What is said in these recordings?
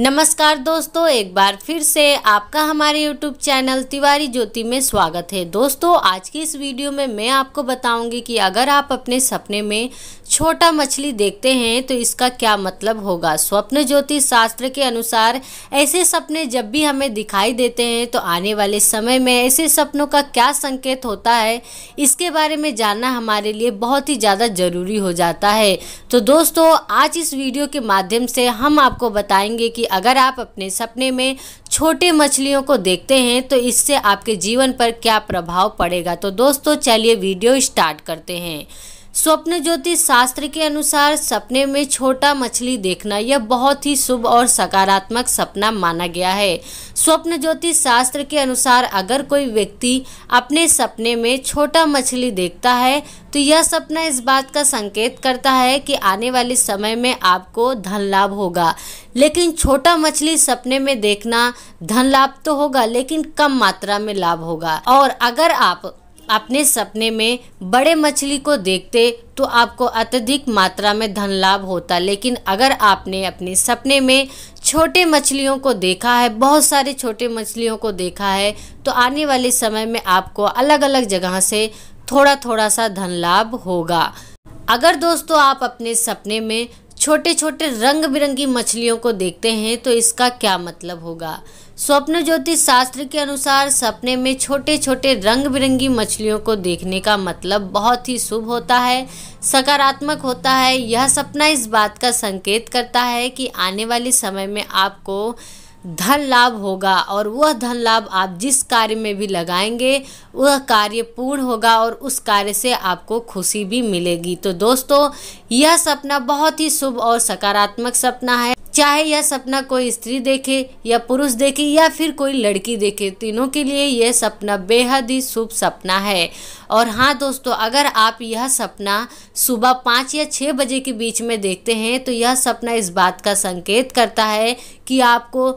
नमस्कार दोस्तों एक बार फिर से आपका हमारे YouTube चैनल तिवारी ज्योति में स्वागत है दोस्तों आज की इस वीडियो में मैं आपको बताऊंगी कि अगर आप अपने सपने में छोटा मछली देखते हैं तो इसका क्या मतलब होगा स्वप्न ज्योतिष शास्त्र के अनुसार ऐसे सपने जब भी हमें दिखाई देते हैं तो आने वाले समय में ऐसे सपनों का क्या संकेत होता है इसके बारे में जानना हमारे लिए बहुत ही ज़्यादा ज़रूरी हो जाता है तो दोस्तों आज इस वीडियो के माध्यम से हम आपको बताएंगे कि कि अगर आप अपने सपने में छोटे मछलियों को देखते हैं तो इससे आपके जीवन पर क्या प्रभाव पड़ेगा तो दोस्तों चलिए वीडियो स्टार्ट करते हैं स्वप्न ज्योतिष शास्त्र के अनुसार सपने में छोटा मछली देखना यह बहुत ही शुभ और सकारात्मक सपना माना गया है स्वप्न ज्योतिष शास्त्र के अनुसार अगर कोई व्यक्ति अपने सपने में छोटा मछली देखता है तो यह सपना इस बात का संकेत करता है कि आने वाले समय में आपको धन लाभ होगा लेकिन छोटा मछली सपने में देखना धन लाभ तो होगा लेकिन कम मात्रा में लाभ होगा और अगर आप अपने सपने में बड़े मछली को देखते तो आपको अत्यधिक मात्रा में धन लाभ होता लेकिन अगर आपने अपने सपने में छोटे मछलियों को देखा है बहुत सारे छोटे मछलियों को देखा है तो आने वाले समय में आपको अलग अलग जगह से थोड़ा थोड़ा सा धन लाभ होगा अगर दोस्तों आप अपने सपने में छोटे छोटे रंग बिरंगी मछलियों को देखते हैं तो इसका क्या मतलब होगा स्वप्न ज्योतिष शास्त्र के अनुसार सपने में छोटे छोटे रंग बिरंगी मछलियों को देखने का मतलब बहुत ही शुभ होता है सकारात्मक होता है यह सपना इस बात का संकेत करता है कि आने वाले समय में आपको धन लाभ होगा और वह धन लाभ आप जिस कार्य में भी लगाएंगे वह कार्य पूर्ण होगा और उस कार्य से आपको खुशी भी मिलेगी तो दोस्तों यह सपना बहुत ही शुभ और सकारात्मक सपना है चाहे यह सपना कोई स्त्री देखे या पुरुष देखे या फिर कोई लड़की देखे तीनों के लिए यह सपना बेहद ही शुभ सपना है और हाँ दोस्तों अगर आप यह सपना सुबह पाँच या छः बजे के बीच में देखते हैं तो यह सपना इस बात का संकेत करता है कि आपको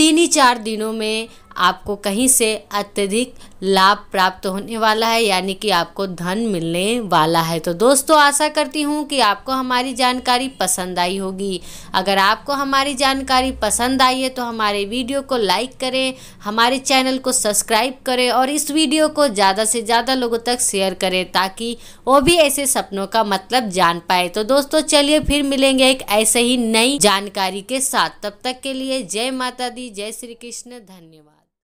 तीन ही चार दिनों में आपको कहीं से अत्यधिक लाभ प्राप्त होने वाला है यानी कि आपको धन मिलने वाला है तो दोस्तों आशा करती हूँ कि आपको हमारी जानकारी पसंद आई होगी अगर आपको हमारी जानकारी पसंद आई है तो हमारे वीडियो को लाइक करें हमारे चैनल को सब्सक्राइब करें और इस वीडियो को ज़्यादा से ज़्यादा लोगों तक शेयर करें ताकि वो भी ऐसे सपनों का मतलब जान पाए तो दोस्तों चलिए फिर मिलेंगे एक ऐसे ही नई जानकारी के साथ तब तक के लिए जय माता दी जय श्री कृष्ण धन्यवाद